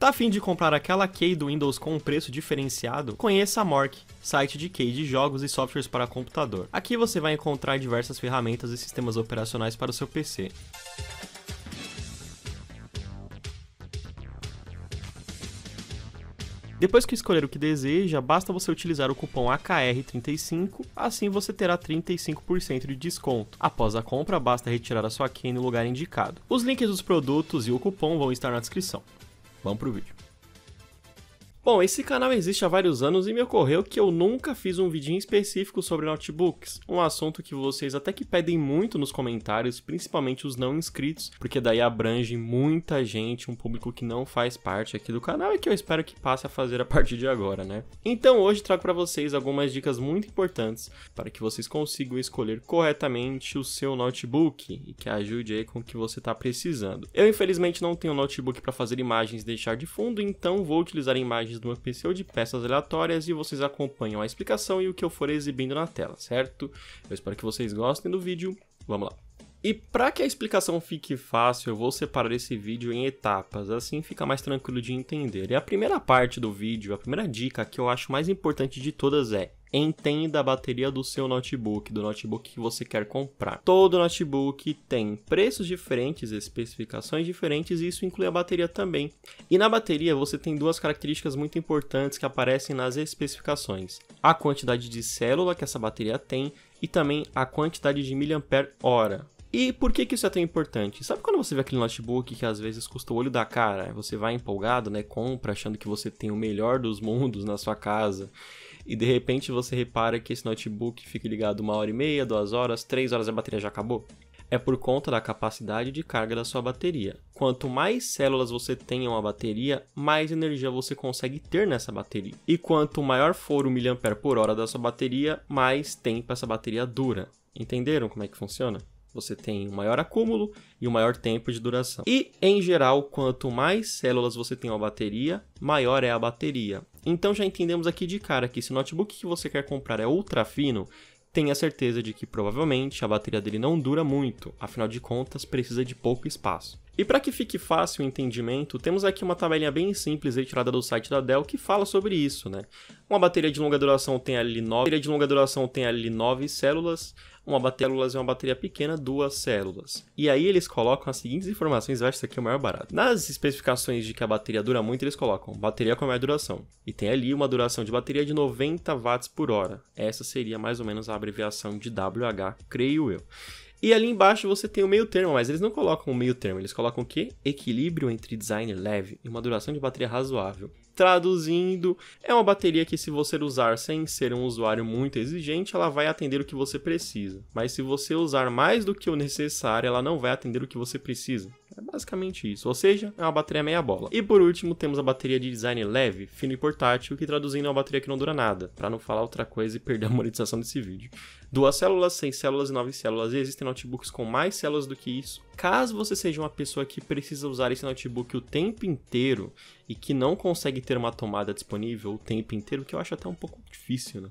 Tá afim de comprar aquela key do Windows com um preço diferenciado? Conheça a Mork, site de key de jogos e softwares para computador. Aqui você vai encontrar diversas ferramentas e sistemas operacionais para o seu PC. Depois que escolher o que deseja, basta você utilizar o cupom AKR35, assim você terá 35% de desconto. Após a compra, basta retirar a sua key no lugar indicado. Os links dos produtos e o cupom vão estar na descrição. Vamos pro vídeo. Bom, esse canal existe há vários anos e me ocorreu que eu nunca fiz um vídeo específico sobre notebooks, um assunto que vocês até que pedem muito nos comentários, principalmente os não inscritos, porque daí abrange muita gente, um público que não faz parte aqui do canal e que eu espero que passe a fazer a partir de agora, né? Então hoje trago para vocês algumas dicas muito importantes para que vocês consigam escolher corretamente o seu notebook e que ajude aí com o que você está precisando. Eu infelizmente não tenho notebook para fazer imagens deixar de fundo, então vou utilizar imagens personagens do meu PC ou de peças aleatórias e vocês acompanham a explicação e o que eu for exibindo na tela, certo? Eu espero que vocês gostem do vídeo, vamos lá! E para que a explicação fique fácil, eu vou separar esse vídeo em etapas, assim fica mais tranquilo de entender. E a primeira parte do vídeo, a primeira dica que eu acho mais importante de todas é Entenda a bateria do seu notebook, do notebook que você quer comprar. Todo notebook tem preços diferentes, especificações diferentes, e isso inclui a bateria também. E na bateria você tem duas características muito importantes que aparecem nas especificações: a quantidade de célula que essa bateria tem e também a quantidade de miliampere hora. E por que, que isso é tão importante? Sabe quando você vê aquele notebook que às vezes custa o olho da cara, você vai empolgado, né, compra achando que você tem o melhor dos mundos na sua casa e de repente você repara que esse notebook fica ligado uma hora e meia, duas horas, três horas e a bateria já acabou? É por conta da capacidade de carga da sua bateria. Quanto mais células você tem em uma bateria, mais energia você consegue ter nessa bateria. E quanto maior for o miliampere por hora da sua bateria, mais tempo essa bateria dura. Entenderam como é que funciona? você tem um maior acúmulo e um maior tempo de duração. E, em geral, quanto mais células você tem uma bateria, maior é a bateria. Então já entendemos aqui de cara que se o notebook que você quer comprar é ultra fino, tenha certeza de que provavelmente a bateria dele não dura muito, afinal de contas precisa de pouco espaço. E para que fique fácil o entendimento, temos aqui uma tabelinha bem simples retirada do site da Dell que fala sobre isso, né? Uma bateria de longa duração tem ali 9, bateria de longa duração tem ali 9 células, uma bateria é uma bateria pequena, duas células. E aí eles colocam as seguintes informações, eu acho que isso aqui é o maior barato. Nas especificações de que a bateria dura muito, eles colocam bateria com a maior duração. E tem ali uma duração de bateria de 90 watts por hora. Essa seria mais ou menos a abreviação de WH, creio eu. E ali embaixo você tem o meio termo, mas eles não colocam o meio termo, eles colocam o quê? Equilíbrio entre design leve e uma duração de bateria razoável. Traduzindo, é uma bateria que se você usar sem ser um usuário muito exigente, ela vai atender o que você precisa. Mas se você usar mais do que o necessário, ela não vai atender o que você precisa. É basicamente isso, ou seja, é uma bateria meia bola. E por último, temos a bateria de design leve, fino e portátil, que traduzindo é uma bateria que não dura nada, para não falar outra coisa e perder a monetização desse vídeo. Duas células, seis células e nove células. E existem notebooks com mais células do que isso. Caso você seja uma pessoa que precisa usar esse notebook o tempo inteiro e que não consegue ter uma tomada disponível o tempo inteiro, que eu acho até um pouco difícil, né?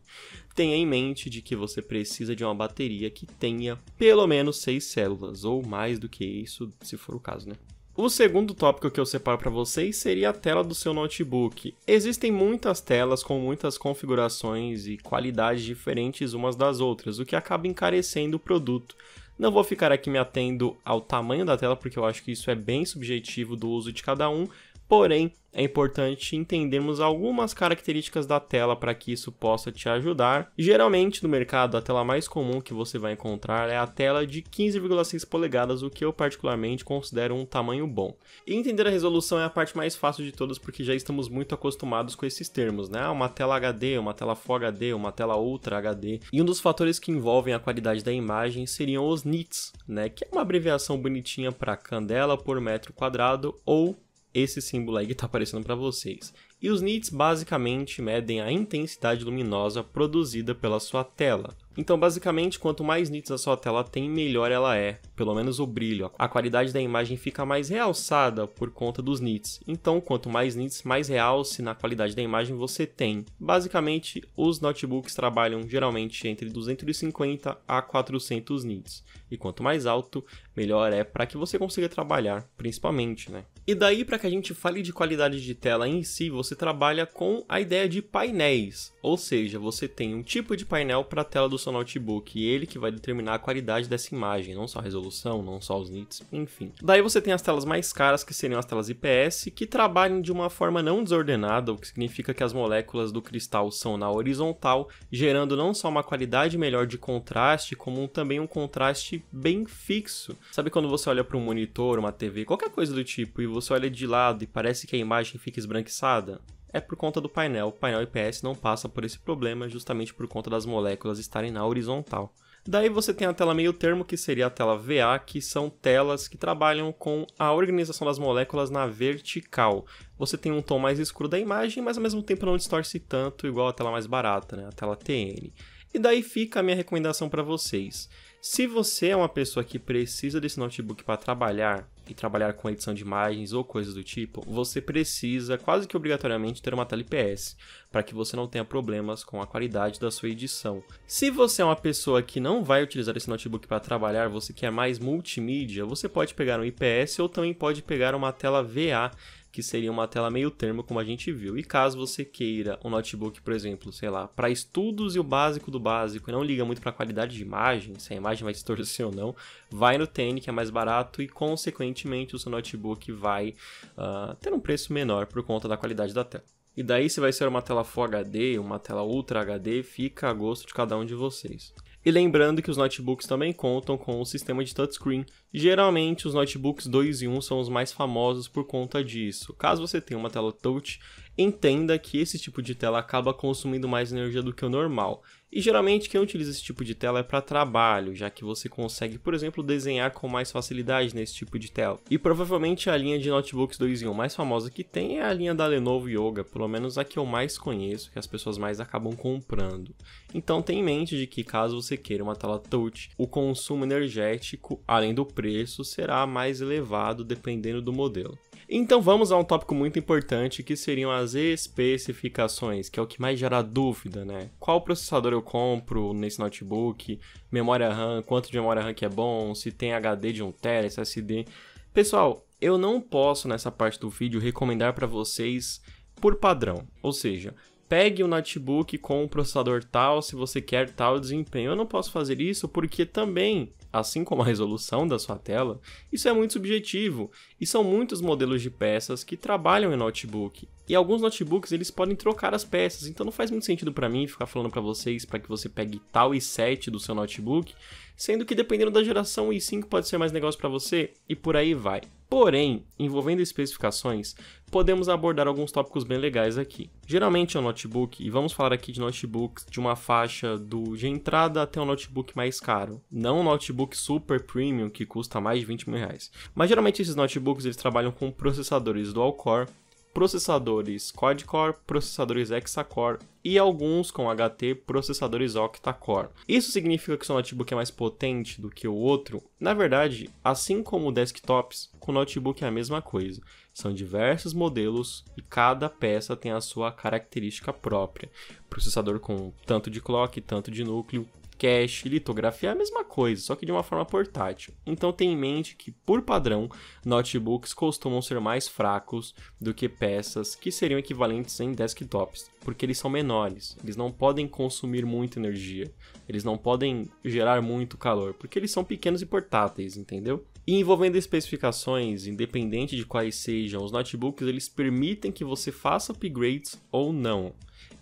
Tenha em mente de que você precisa de uma bateria que tenha pelo menos seis células, ou mais do que isso, se for o caso, né? O segundo tópico que eu separo para vocês seria a tela do seu notebook. Existem muitas telas com muitas configurações e qualidades diferentes umas das outras, o que acaba encarecendo o produto. Não vou ficar aqui me atendo ao tamanho da tela, porque eu acho que isso é bem subjetivo do uso de cada um, Porém, é importante entendermos algumas características da tela para que isso possa te ajudar. Geralmente no mercado, a tela mais comum que você vai encontrar é a tela de 15,6 polegadas, o que eu particularmente considero um tamanho bom. E entender a resolução é a parte mais fácil de todas porque já estamos muito acostumados com esses termos, né? Ah, uma tela HD, uma tela Full HD, uma tela Ultra HD. E um dos fatores que envolvem a qualidade da imagem seriam os nits, né? Que é uma abreviação bonitinha para candela por metro quadrado ou esse símbolo aí que está aparecendo para vocês. E os nits basicamente medem a intensidade luminosa produzida pela sua tela. Então, basicamente, quanto mais nits a sua tela tem, melhor ela é, pelo menos o brilho. A qualidade da imagem fica mais realçada por conta dos nits. Então, quanto mais nits, mais realce na qualidade da imagem você tem. Basicamente, os notebooks trabalham geralmente entre 250 a 400 nits. E quanto mais alto, melhor é para que você consiga trabalhar, principalmente, né? E daí, para que a gente fale de qualidade de tela em si, você trabalha com a ideia de painéis, ou seja, você tem um tipo de painel para a tela do seu notebook e ele que vai determinar a qualidade dessa imagem, não só a resolução, não só os nits, enfim. Daí você tem as telas mais caras, que seriam as telas IPS, que trabalham de uma forma não desordenada, o que significa que as moléculas do cristal são na horizontal, gerando não só uma qualidade melhor de contraste, como também um contraste bem fixo. Sabe quando você olha para um monitor, uma TV, qualquer coisa do tipo, e você você olha de lado e parece que a imagem fica esbranquiçada? É por conta do painel. O painel IPS não passa por esse problema justamente por conta das moléculas estarem na horizontal. Daí você tem a tela meio termo, que seria a tela VA, que são telas que trabalham com a organização das moléculas na vertical. Você tem um tom mais escuro da imagem, mas ao mesmo tempo não distorce tanto, igual a tela mais barata, né? a tela TN. E daí fica a minha recomendação para vocês. Se você é uma pessoa que precisa desse notebook para trabalhar, e trabalhar com edição de imagens ou coisas do tipo, você precisa quase que obrigatoriamente ter uma tela IPS, para que você não tenha problemas com a qualidade da sua edição. Se você é uma pessoa que não vai utilizar esse notebook para trabalhar, você quer é mais multimídia, você pode pegar um IPS ou também pode pegar uma tela VA que seria uma tela meio termo, como a gente viu. E caso você queira um notebook, por exemplo, sei lá, para estudos e o básico do básico, e não liga muito para a qualidade de imagem, se a imagem vai distorcer ou não, vai no TN, que é mais barato, e consequentemente o seu notebook vai uh, ter um preço menor por conta da qualidade da tela. E daí se vai ser uma tela Full HD, uma tela Ultra HD, fica a gosto de cada um de vocês. E lembrando que os notebooks também contam com o sistema de touchscreen. Geralmente os notebooks 2 e 1 são os mais famosos por conta disso. Caso você tenha uma tela touch, entenda que esse tipo de tela acaba consumindo mais energia do que o normal. E geralmente quem utiliza esse tipo de tela é para trabalho, já que você consegue, por exemplo, desenhar com mais facilidade nesse tipo de tela. E provavelmente a linha de notebooks 2 em 1 mais famosa que tem é a linha da Lenovo Yoga, pelo menos a que eu mais conheço, que as pessoas mais acabam comprando. Então tenha em mente de que caso você queira uma tela touch, o consumo energético, além do preço, será mais elevado dependendo do modelo. Então vamos a um tópico muito importante que seriam as especificações, que é o que mais gera dúvida, né? Qual processador eu compro nesse notebook, memória RAM, quanto de memória RAM que é bom, se tem HD de 1 TB, SSD. Pessoal, eu não posso nessa parte do vídeo recomendar para vocês por padrão, ou seja, pegue o um notebook com o um processador tal, se você quer tal desempenho. Eu não posso fazer isso porque também assim como a resolução da sua tela, isso é muito subjetivo e são muitos modelos de peças que trabalham em notebook. E alguns notebooks eles podem trocar as peças, então não faz muito sentido para mim ficar falando para vocês para que você pegue tal i7 do seu notebook, sendo que dependendo da geração o i5 pode ser mais negócio para você e por aí vai. Porém, envolvendo especificações, podemos abordar alguns tópicos bem legais aqui. Geralmente é um notebook, e vamos falar aqui de notebooks de uma faixa do de entrada até um notebook mais caro. Não um notebook super premium que custa mais de 20 mil reais. Mas geralmente esses notebooks eles trabalham com processadores dual-core, processadores quad-core, processadores hexacore e alguns com HT processadores octa-core. Isso significa que seu notebook é mais potente do que o outro? Na verdade, assim como desktops, com notebook é a mesma coisa. São diversos modelos e cada peça tem a sua característica própria. Processador com tanto de clock, tanto de núcleo, cache, litografia é a mesma coisa, só que de uma forma portátil. Então tenha em mente que, por padrão, notebooks costumam ser mais fracos do que peças que seriam equivalentes em desktops, porque eles são menores, eles não podem consumir muita energia, eles não podem gerar muito calor, porque eles são pequenos e portáteis, entendeu? E envolvendo especificações, independente de quais sejam, os notebooks eles permitem que você faça upgrades ou não.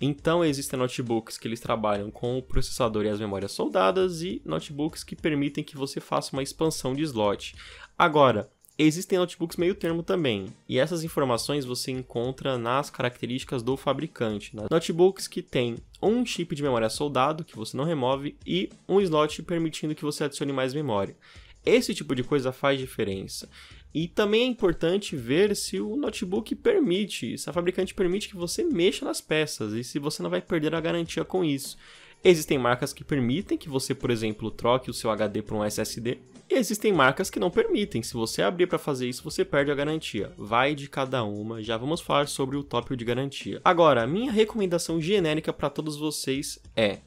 Então existem notebooks que eles trabalham com o processador e as memórias soldadas e notebooks que permitem que você faça uma expansão de slot. Agora, existem notebooks meio termo também, e essas informações você encontra nas características do fabricante. Né? Notebooks que têm um chip de memória soldado que você não remove e um slot permitindo que você adicione mais memória. Esse tipo de coisa faz diferença. E também é importante ver se o notebook permite, se a fabricante permite que você mexa nas peças e se você não vai perder a garantia com isso. Existem marcas que permitem que você, por exemplo, troque o seu HD para um SSD, e existem marcas que não permitem. Se você abrir para fazer isso, você perde a garantia. Vai de cada uma, já vamos falar sobre o tópico de garantia. Agora, a minha recomendação genérica para todos vocês é: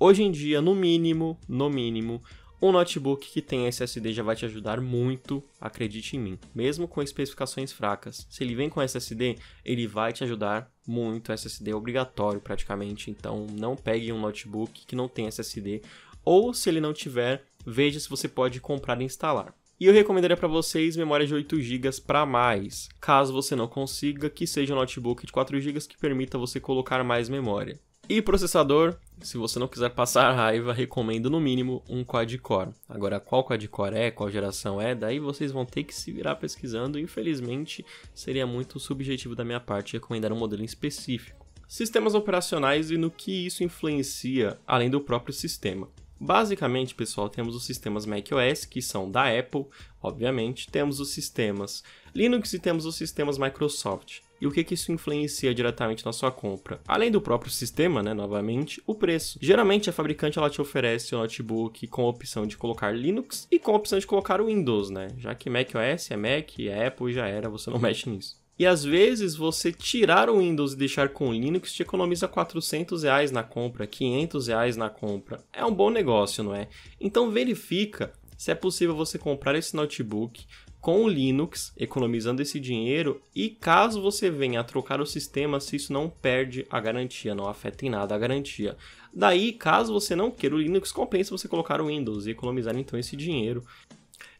hoje em dia, no mínimo, no mínimo, um notebook que tem SSD já vai te ajudar muito, acredite em mim. Mesmo com especificações fracas, se ele vem com SSD, ele vai te ajudar muito. SSD é obrigatório praticamente, então não pegue um notebook que não tem SSD. Ou se ele não tiver, veja se você pode comprar e instalar. E eu recomendaria para vocês memória de 8 GB para mais, caso você não consiga, que seja um notebook de 4 GB que permita você colocar mais memória. E processador, se você não quiser passar raiva, recomendo no mínimo um quad-core. Agora, qual quad-core é, qual geração é, daí vocês vão ter que se virar pesquisando. Infelizmente, seria muito subjetivo da minha parte recomendar um modelo específico. Sistemas operacionais e no que isso influencia, além do próprio sistema. Basicamente, pessoal, temos os sistemas macOS, que são da Apple, obviamente, temos os sistemas Linux e temos os sistemas Microsoft. E o que, que isso influencia diretamente na sua compra? Além do próprio sistema, né, novamente, o preço. Geralmente a fabricante ela te oferece o um notebook com a opção de colocar Linux e com a opção de colocar o Windows, né? Já que Mac OS é Mac, é Apple já era, você não mexe nisso. E às vezes você tirar o Windows e deixar com o Linux te economiza 400 reais na compra, 500 reais na compra. É um bom negócio, não é? Então verifica se é possível você comprar esse notebook com o Linux, economizando esse dinheiro, e caso você venha a trocar o sistema, se isso não perde a garantia, não afeta em nada a garantia. Daí, caso você não queira o Linux, compensa você colocar o Windows e economizar então esse dinheiro.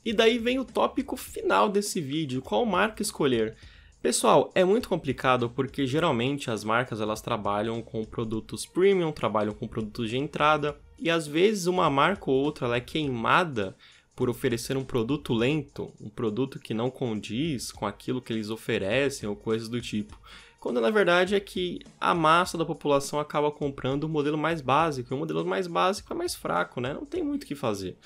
E daí vem o tópico final desse vídeo, qual marca escolher? Pessoal, é muito complicado porque geralmente as marcas elas trabalham com produtos premium, trabalham com produtos de entrada, e às vezes uma marca ou outra é queimada por oferecer um produto lento, um produto que não condiz com aquilo que eles oferecem ou coisas do tipo quando na verdade é que a massa da população acaba comprando o modelo mais básico, e o modelo mais básico é mais fraco, né? Não tem muito o que fazer.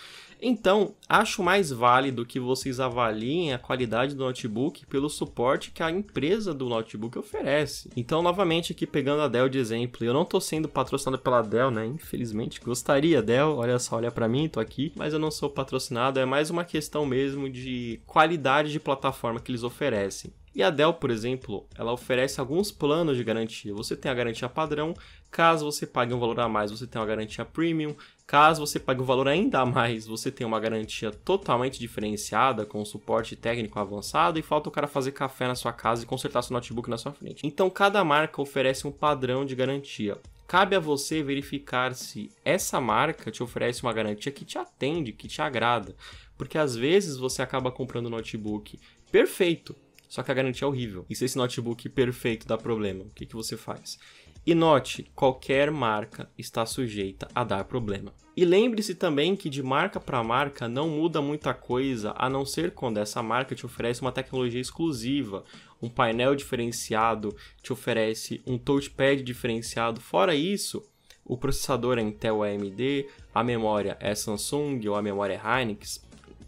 Então, acho mais válido que vocês avaliem a qualidade do notebook pelo suporte que a empresa do notebook oferece. Então, novamente aqui pegando a Dell de exemplo, eu não estou sendo patrocinado pela Dell, né? Infelizmente, gostaria Dell, olha só, olha para mim, estou aqui, mas eu não sou patrocinado, é mais uma questão mesmo de qualidade de plataforma que eles oferecem. E a Dell, por exemplo, ela oferece alguns planos de garantia. Você tem a garantia padrão, caso você pague um valor a mais, você tem uma garantia premium, caso você pague um valor ainda a mais, você tem uma garantia totalmente diferenciada, com suporte técnico avançado, e falta o cara fazer café na sua casa e consertar seu notebook na sua frente. Então, cada marca oferece um padrão de garantia. Cabe a você verificar se essa marca te oferece uma garantia que te atende, que te agrada. Porque às vezes você acaba comprando um notebook perfeito, só que a garantia é horrível. E se esse notebook perfeito dá problema, o que, que você faz? E note, qualquer marca está sujeita a dar problema. E lembre-se também que de marca para marca não muda muita coisa, a não ser quando essa marca te oferece uma tecnologia exclusiva, um painel diferenciado, te oferece um touchpad diferenciado. Fora isso, o processador é Intel AMD, a memória é Samsung ou a memória é Hynix,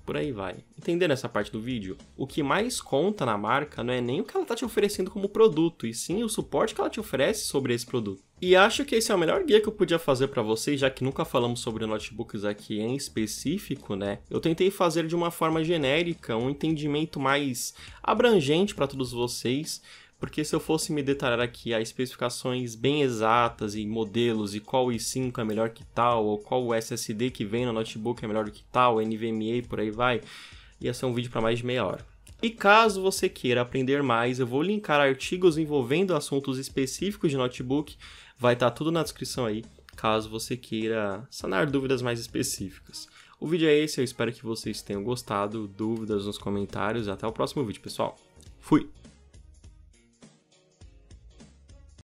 por aí vai. Entendendo essa parte do vídeo? O que mais conta na marca não é nem o que ela está te oferecendo como produto, e sim o suporte que ela te oferece sobre esse produto. E acho que esse é o melhor guia que eu podia fazer para vocês, já que nunca falamos sobre notebooks aqui em específico, né? Eu tentei fazer de uma forma genérica, um entendimento mais abrangente para todos vocês, porque se eu fosse me detalhar aqui a especificações bem exatas e modelos e qual i5 é melhor que tal, ou qual SSD que vem no notebook é melhor do que tal, NVMe por aí vai, ia ser um vídeo para mais de meia hora. E caso você queira aprender mais, eu vou linkar artigos envolvendo assuntos específicos de notebook, vai estar tá tudo na descrição aí, caso você queira sanar dúvidas mais específicas. O vídeo é esse, eu espero que vocês tenham gostado, dúvidas nos comentários, até o próximo vídeo, pessoal. Fui!